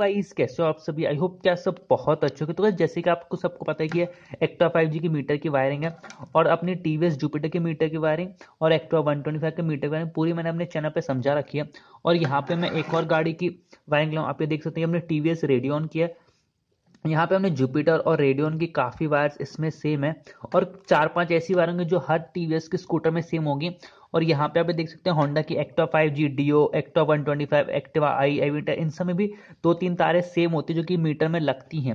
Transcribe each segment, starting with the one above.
guys कैसे हो आप सभी आई होप क्या सब बहुत अच्छे हो तो गाइस जैसे कि आपको सबको पता है कि एक्ट्रा फाइव जी की मीटर की वायरिंग है और अपनी टी वी एस जुपिटर की मीटर की वायरिंग और एक्ट्रा वन ट्वेंटी फाइव के मीटर की वायरिंग पूरी मैंने अपने चैनल पर समझा रखी है और यहाँ पे मैं एक और गाड़ी की वायरिंग लाऊँ आप ये देख सकते हैं हमने T V S radio on किया यहाँ पे हमने जुपिटर और रेडियन की काफ़ी वायर्स इसमें सेम है और चार पांच ऐसी वायरिंग होंगी जो हर टीवीएस के स्कूटर में सेम होगी और यहाँ पे आप देख सकते हैं होंडा की Activa five G Dio Activa one twenty five Activa i Aviator इन सब में भी दो तीन तारे सेम होती है जो कि मीटर में लगती हैं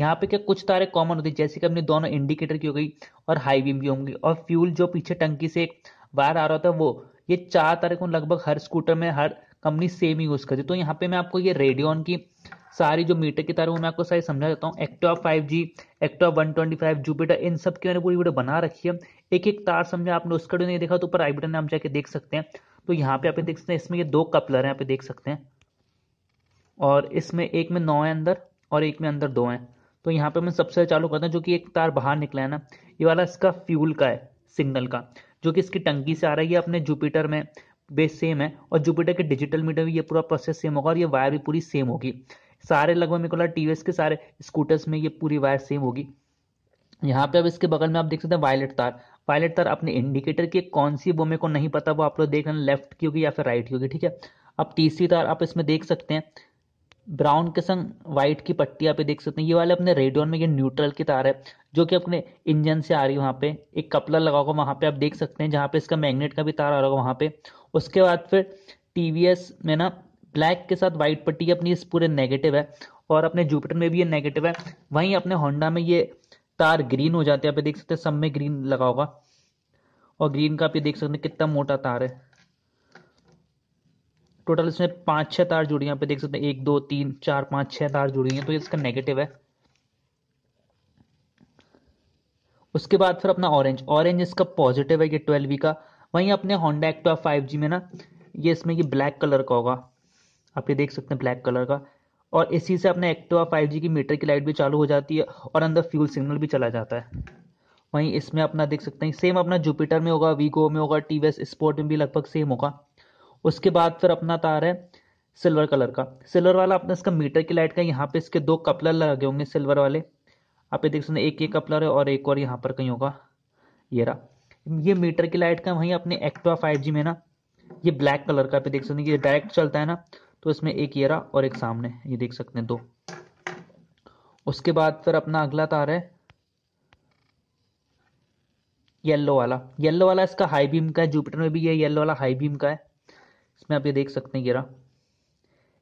यहाँ पे क्या कुछ तारे कॉमन होती है जैसे कि अपने दोनों इंडिकेटर की हो गई और हाई बीम की होंगी और फ्यूल जो पीछे टंकी से वायर आ रहा होता है वो ये चार तारे को लगभग हर स्कूटर में हर कंपनी सेम यूज़ करती है तो यहाँ पे मैं आपको ये रेडियोन की सारी जो मीटर की तार वो मैं आपको सारी समझा देता हूँ Activa five G Activa one twenty five Jupiter इन सब की मैंने पूरी वीडियो बना रखी है एक एक तार समझा आपने उसका नहीं देखा तो ऊपर आई बटन नाम जाके देख सकते हैं तो यहाँ पे आप देख सकते हैं इसमें ये दो कपलर हैं यहाँ पे देख सकते हैं और इसमें एक में नौ है अंदर और एक में अंदर दो हैं तो यहाँ पे मैं सबसे चालू करता हूँ जो कि एक तार बाहर निकला है ना ये वाला इसका फ्यूल का है सिग्नल का जो कि इसकी टंकी से आ रहा है ये अपने जुपिटर में बेस सेम है और जुपिटर के डिजिटल मीटर भी ये पूरा प्रोसेस सेम होगा और ये वायर भी पूरी सेम होगी सारे लगभग मेरे को लगा टीवीएस के सारे स्कूटर्स में ये पूरी वायर सेम होगी यहाँ पे अब इसके बगल में आप देख सकते हैं वायलेट तार वायलेट तार अपने इंडिकेटर की कौन सी वो मेरे को नहीं पता वो आप लोग देख रहे हैं लेफ्ट की होगी या फिर राइट की होगी ठीक है अब तीसरी तार आप इसमें देख सकते हैं ब्राउन के संग व्हाइट की पट्टी आप देख सकते हैं ये वाले अपने रेडियो में ये न्यूट्रल की तार है जो कि अपने इंजन से आ रही है वहाँ पे एक कपलर लगा होगा वहाँ पे आप देख सकते हैं जहाँ पे इसका मैग्नेट का भी तार आ रहा होगा वहाँ पे उसके बाद फिर टी में ना ब्लैक के साथ वाइट पट्टी अपनी इस पूरे नेगेटिव है और अपने जुपिटर में भी ये नेगेटिव है वहीं अपने होंडा में ये तार ग्रीन हो जाते हैं आप देख सकते हैं सब में ग्रीन लगा होगा और ग्रीन का आप ये देख सकते हैं कितना मोटा तार है टोटल इसमें पांच छह तार जुड़ी हैं यहाँ पे देख सकते हैं एक दो तीन चार पांच छह तार जुड़ी हैं तो ये इसका नेगेटिव है उसके बाद फिर अपना ऑरेंज ऑरेंज इसका पॉजिटिव है ये ट्वेल्व वी का वहीं अपने होंडा एक्टिवा फाइव जी में ना ये इसमें ये ब्लैक कलर का होगा आप ये देख सकते हैं ब्लैक कलर का और इसी से अपने एक्टिवा फाइव जी की मीटर की लाइट भी चालू हो जाती है और अंदर फ्यूल सिग्नल भी चला जाता है वहीं इसमें अपना देख सकते हैं सेम अपना जुपिटर में होगा वीगो में होगा टी वी एस स्पोर्ट में भी लगभग सेम होगा उसके बाद फिर अपना तार है सिल्वर कलर का सिल्वर वाला अपना इसका मीटर की लाइट का यहाँ पे इसके दो कपलर लगे होंगे सिल्वर वाले आप ये देख सकते हैं एक ये कपलर है और एक और यहाँ पर कहीं होगा ये रहा ये मीटर की लाइट का वहीं अपने एक्टिवा 5G में ना ये ब्लैक कलर का देख सकते हैं ये डायरेक्ट चलता है ना तो इसमें एक ये रहा और एक सामने ये देख सकते हैं दो उसके बाद फिर अपना अगला तार है येलो वाला येलो वाला इसका हाई बीम का है जुपिटर में भी ये येलो वाला हाई बीम का है इसमें आप ये देख सकते हैं ये रहा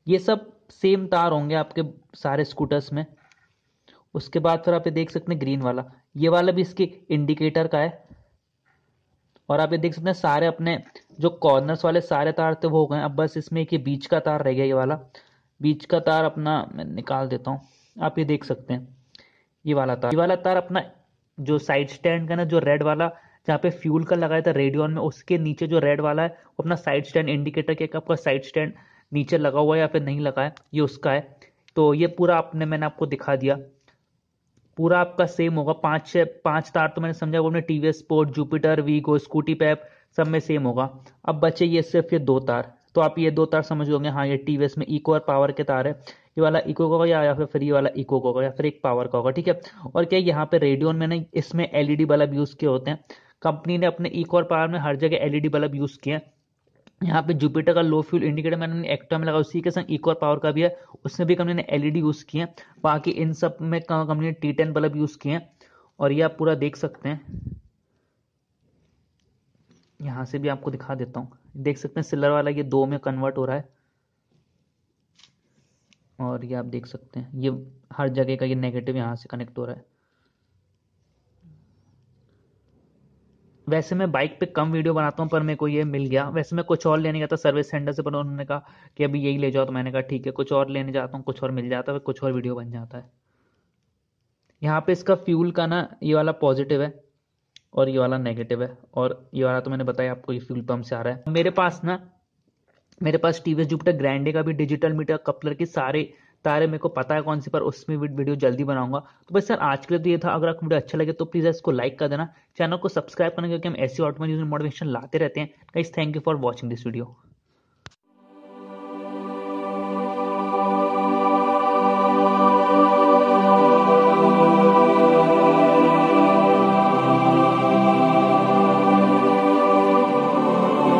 ये सब सेम तार होंगे आपके सारे स्कूटर्स में उसके बाद फिर आप ये देख सकते हैं ग्रीन वाला ये वाला भी इसके इंडिकेटर का है और आप ये देख सकते हैं सारे अपने जो कॉर्नर्स वाले सारे तार थे वो हो गए अब बस इसमें कि बीच का तार रह गया ये वाला बीच का तार अपना मैं निकाल देता हूँ आप ये देख सकते हैं ये वाला तार ये वाला तार अपना जो साइड स्टैंड का ना जो रेड वाला जहाँ पे फ्यूल का लगाया था रेडियो में उसके नीचे जो रेड वाला है वो अपना साइड स्टैंड इंडिकेटर के आपका साइड स्टैंड नीचे लगा हुआ है या फिर नहीं लगा है ये उसका है तो ये पूरा आपने मैंने आपको दिखा दिया पूरा आपका सेम होगा पांच छः पांच तार तो मैंने समझा वो हमने TVS sport Jupiter Wego Scooty Pep सब में सेम होगा अब बचे ये सिर्फ ये दो तार तो आप ये दो तार समझ लोगे हाँ ये टीवीएस में इको और पावर के तार है ये वाला इको का होगा या, फिर ये वाला इको का होगा या फिर एक पावर का होगा ठीक है और क्या यहाँ पे रेडियो मैंने इसमें एलईडी बल्ब यूज किए होते हैं कंपनी ने अपने इको और पावर में हर जगह एलईडी बल्ब यूज किए हैं यहाँ पे जुपिटर का लो फ्यूल इंडिकेटर मैंने एक्टा में लगा उसी के संग इक्वर पावर का भी है उसमें भी कंपनी ने एलईडी यूज़ e किए हैं बाकी इन सब में कंपनी ने टी टेन बल्ब यूज़ किए हैं और ये आप पूरा देख सकते हैं यहाँ से भी आपको दिखा देता हूँ देख सकते हैं सिलर वाला ये दो में कन्वर्ट हो रहा है और ये आप देख सकते हैं ये हर जगह का ये नेगेटिव यहाँ से कनेक्ट हो रहा है वैसे मैं बाइक पे कम वीडियो बनाता हूँ पर मेरे को ये मिल गया वैसे मैं कुछ और लेने गया था सर्विस सेंटर से पर उन्होंने कहा कि अभी यही ले जाओ तो मैंने कहा ठीक है कुछ और लेने जाता हूँ कुछ और मिल जाता है कुछ और वीडियो बन जाता है यहाँ पे इसका फ्यूल का ना ये वाला पॉजिटिव है और ये वाला नेगेटिव है और ये वाला तो मैंने बताया आपको ये फ्यूल पंप से आ रहा है मेरे पास ना मेरे पास टीवीएस जुपिटर ग्रैंडे का भी डिजिटल मीटर कपलर के सारे तारे मेरे को पता है कौन सी पर उसमें वीडियो जल्दी बनाऊंगा तो बस सर आज के लिए तो ये था अगर आपको वीडियो अच्छा लगे तो प्लीज़ इसको लाइक कर देना चैनल को सब्सक्राइब करना क्योंकि हम ऐसी ऑटोमेटिक मोटिवेशन लाते रहते हैं guys thank you for watching this video